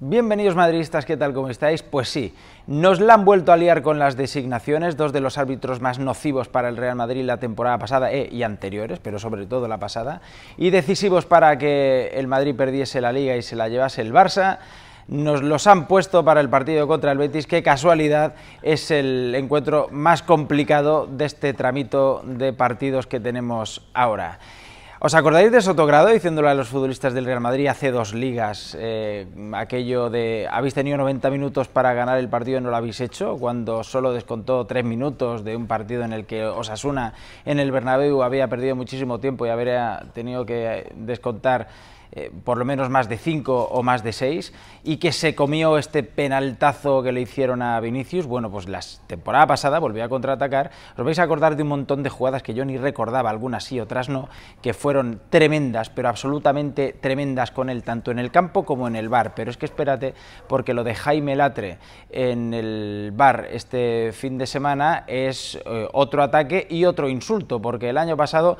Bienvenidos madridistas, ¿qué tal? ¿Cómo estáis? Pues sí, nos la han vuelto a liar con las designaciones, dos de los árbitros más nocivos para el Real Madrid la temporada pasada eh, y anteriores, pero sobre todo la pasada, y decisivos para que el Madrid perdiese la Liga y se la llevase el Barça nos los han puesto para el partido contra el Betis. que casualidad, es el encuentro más complicado de este tramito de partidos que tenemos ahora. ¿Os acordáis de Sotogrado diciéndole a los futbolistas del Real Madrid hace dos ligas eh, aquello de habéis tenido 90 minutos para ganar el partido y no lo habéis hecho? Cuando solo descontó tres minutos de un partido en el que Osasuna en el Bernabéu había perdido muchísimo tiempo y habría tenido que descontar eh, por lo menos más de cinco o más de seis, y que se comió este penaltazo que le hicieron a Vinicius, bueno, pues la temporada pasada volvió a contraatacar. Os vais a acordar de un montón de jugadas que yo ni recordaba, algunas sí, otras no, que fueron tremendas, pero absolutamente tremendas con él, tanto en el campo como en el bar. Pero es que espérate, porque lo de Jaime Latre en el bar este fin de semana es eh, otro ataque y otro insulto, porque el año pasado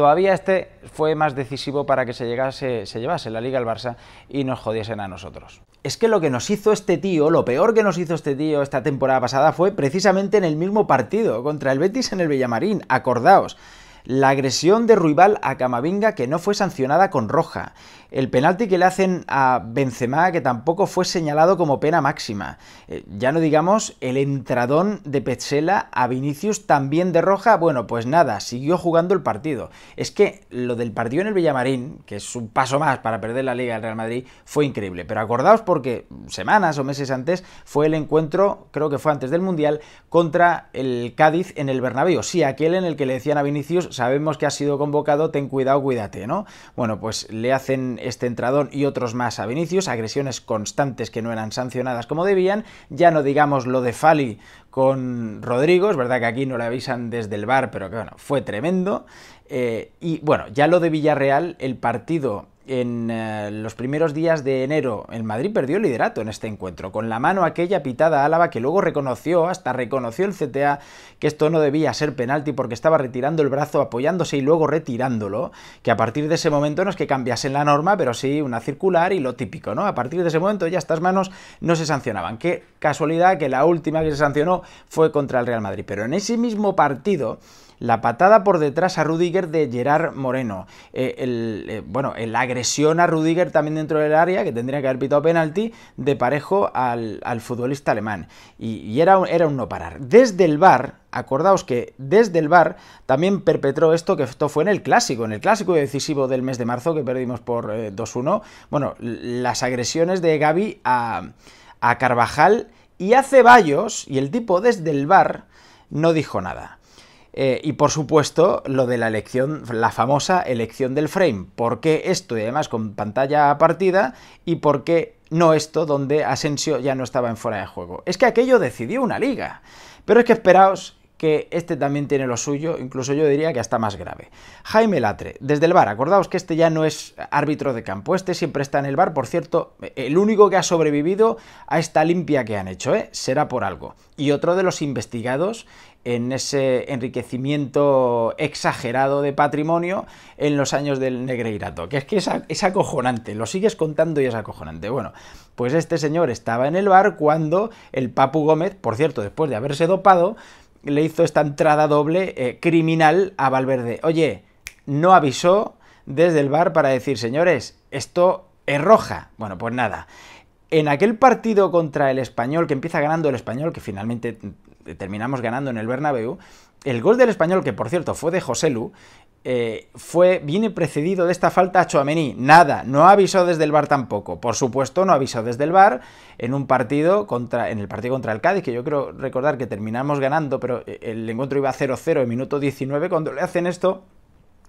Todavía este fue más decisivo para que se, llegase, se llevase la liga al Barça y nos jodiesen a nosotros. Es que lo que nos hizo este tío, lo peor que nos hizo este tío esta temporada pasada fue precisamente en el mismo partido, contra el Betis en el Villamarín, acordaos. La agresión de Ruibal a Camavinga que no fue sancionada con roja. El penalti que le hacen a Benzema, que tampoco fue señalado como pena máxima. Eh, ya no digamos el entradón de Petzela a Vinicius también de roja. Bueno, pues nada, siguió jugando el partido. Es que lo del partido en el Villamarín, que es un paso más para perder la Liga del Real Madrid, fue increíble. Pero acordaos porque semanas o meses antes fue el encuentro, creo que fue antes del Mundial, contra el Cádiz en el Bernabéu. Sí, aquel en el que le decían a Vinicius, sabemos que ha sido convocado, ten cuidado, cuídate, ¿no? Bueno, pues le hacen este entradón y otros más a Vinicius, agresiones constantes que no eran sancionadas como debían, ya no digamos lo de Fali con Rodrigo, es verdad que aquí no le avisan desde el bar, pero que bueno, fue tremendo. Eh, y bueno, ya lo de Villarreal, el partido en eh, los primeros días de enero, el Madrid perdió el liderato en este encuentro, con la mano aquella pitada Álava que luego reconoció, hasta reconoció el CTA, que esto no debía ser penalti porque estaba retirando el brazo, apoyándose y luego retirándolo, que a partir de ese momento no es que cambiasen la norma, pero sí una circular y lo típico, ¿no? A partir de ese momento ya estas manos no se sancionaban. Qué casualidad que la última que se sancionó fue contra el Real Madrid, pero en ese mismo partido la patada por detrás a Rudiger de Gerard Moreno, eh, eh, bueno, la agresión a Rudiger también dentro del área, que tendría que haber pitado penalti, de parejo al, futbolista alemán. Y, era, un, era no parar. Desde el bar, acordaos que desde el bar también perpetró esto, que esto fue en el clásico, en el clásico decisivo del mes de marzo que perdimos por 2-1. Eh, bueno, las agresiones de Gaby a, a Carvajal y a Ceballos, y el tipo desde el bar no dijo nada. Eh, y por supuesto, lo de la elección, la famosa elección del frame. ¿Por qué esto? Y además con pantalla a partida. ¿Y por qué no esto donde Asensio ya no estaba en fuera de juego? Es que aquello decidió una liga. Pero es que esperaos que este también tiene lo suyo, incluso yo diría que hasta más grave. Jaime Latre, desde el bar, acordaos que este ya no es árbitro de campo, este siempre está en el bar, por cierto, el único que ha sobrevivido a esta limpia que han hecho, ¿eh? será por algo. Y otro de los investigados en ese enriquecimiento exagerado de patrimonio en los años del Negreirato, que es que es, es, acojonante, lo sigues contando y es acojonante. Bueno, pues este señor estaba en el bar cuando el Papu Gómez, por cierto, después de haberse dopado, le hizo esta entrada doble eh, criminal a Valverde. Oye, no avisó desde el bar para decir, señores, esto es roja. Bueno, pues nada. En aquel partido contra el español, que empieza ganando el español, que finalmente mm, terminamos ganando en el Bernabéu, el gol del español, que por cierto fue de José Lu, eh, fue, viene precedido de esta falta a Chouameni. Nada, no avisó desde el bar tampoco. Por supuesto, no avisó desde el bar en un partido contra, en el partido contra el Cádiz, que yo creo recordar que terminamos ganando, pero eh, el encuentro iba 0-0 en minuto 19 cuando le hacen esto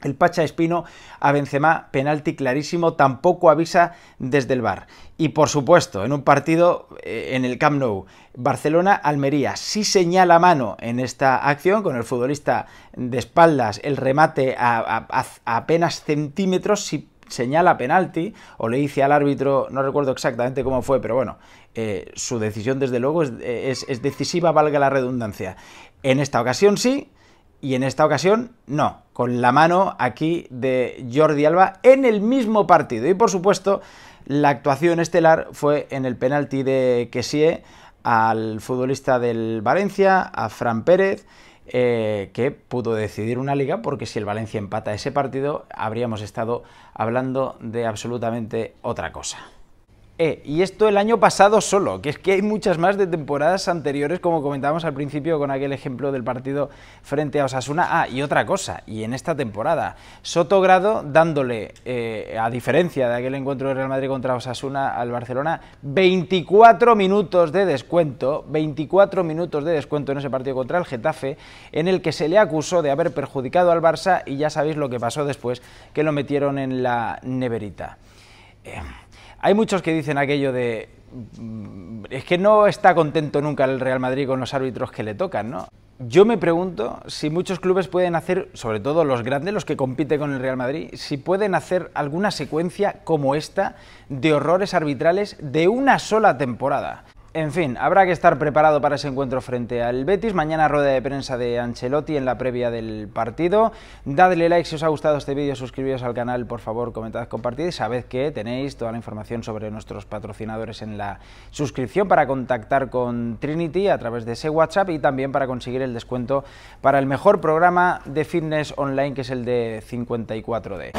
el Pacha Espino a Benzema, penalti clarísimo, tampoco avisa desde el bar. Y por supuesto, en un partido eh, en el Camp Nou, Barcelona-Almería sí señala mano en esta acción, con el futbolista de espaldas, el remate a, apenas centímetros, si señala penalti o le dice al árbitro, no recuerdo exactamente cómo fue, pero bueno, eh, su decisión desde luego es decisiva, valga la redundancia. En esta ocasión sí, y en esta ocasión no, con la mano aquí de Jordi Alba en el mismo partido. Y por supuesto, la actuación estelar fue en el penalti de Kessie al futbolista del Valencia, a Fran Pérez, eh, que pudo decidir una liga, porque si el Valencia empata ese partido, habríamos estado hablando de absolutamente otra cosa. Eh, y esto el año pasado solo, que es que hay muchas más de temporadas anteriores, como comentábamos al principio con aquel ejemplo del partido frente a Osasuna. Ah, y otra cosa, y en esta temporada, Sotogrado dándole, eh, a diferencia de aquel encuentro de Real Madrid contra Osasuna al Barcelona, 24 minutos de descuento, 24 minutos de descuento en ese partido contra el Getafe, en el que se le acusó de haber perjudicado al Barça y ya sabéis lo que pasó después, que lo metieron en la neverita. Eh, hay muchos que dicen aquello de mm, es que no está contento nunca el Real Madrid con los árbitros que le tocan, ¿no? Yo me pregunto si muchos clubes pueden hacer, sobre todo los grandes, los que compiten con el Real Madrid, si pueden hacer alguna secuencia como esta de horrores arbitrales de una sola temporada. En fin, habrá que estar preparado para ese encuentro frente al Betis. Mañana rueda de prensa de Ancelotti en la previa del partido. Dadle like si os ha gustado este vídeo, suscribiros al canal, por favor, comentad, compartid. sabed que tenéis toda la información sobre nuestros patrocinadores en la suscripción para contactar con Trinity a través de ese WhatsApp y también para conseguir el descuento para el mejor programa de fitness online que es el de 54D.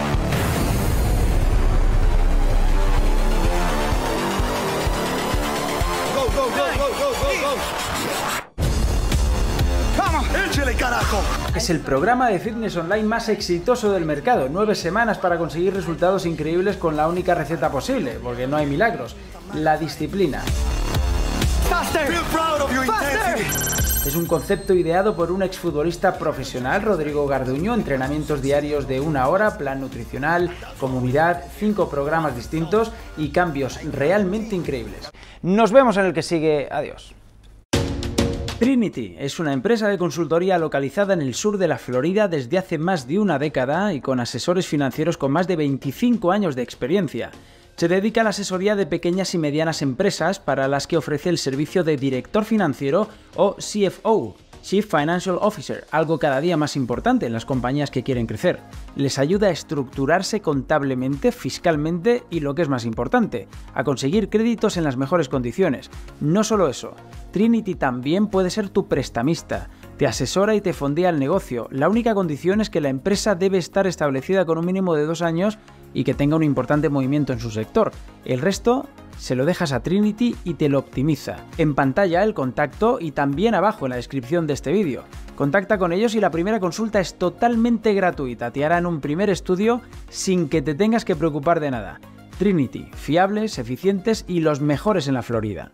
Es el programa de fitness online más exitoso del mercado. Nueve semanas para conseguir resultados increíbles con la única receta posible, porque no hay milagros. La disciplina. Es un concepto ideado por un exfutbolista profesional, Rodrigo Garduño, entrenamientos diarios de una hora, plan nutricional, comunidad, cinco programas distintos y cambios realmente increíbles. Nos vemos en el que sigue. Adiós. Trinity es una empresa de consultoría localizada en el sur de la Florida desde hace más de una década y con asesores financieros con más de 25 años de experiencia. Se dedica a la asesoría de pequeñas y medianas empresas para las que ofrece el servicio de director financiero o CFO, Chief Financial Officer, algo cada día más importante en las compañías que quieren crecer. Les ayuda a estructurarse contablemente, fiscalmente y lo que es más importante, a conseguir créditos en las mejores condiciones. No solo eso, Trinity también puede ser tu prestamista. Te asesora y te fondea el negocio. La única condición es que la empresa debe estar establecida con un mínimo de dos años y que tenga un importante movimiento en su sector. El resto se lo dejas a Trinity y te lo optimiza. En pantalla el contacto y también abajo en la descripción de este vídeo. Contacta con ellos y la primera consulta es totalmente gratuita. Te harán un primer estudio sin que te tengas que preocupar de nada. Trinity, fiables, eficientes y los mejores en la Florida.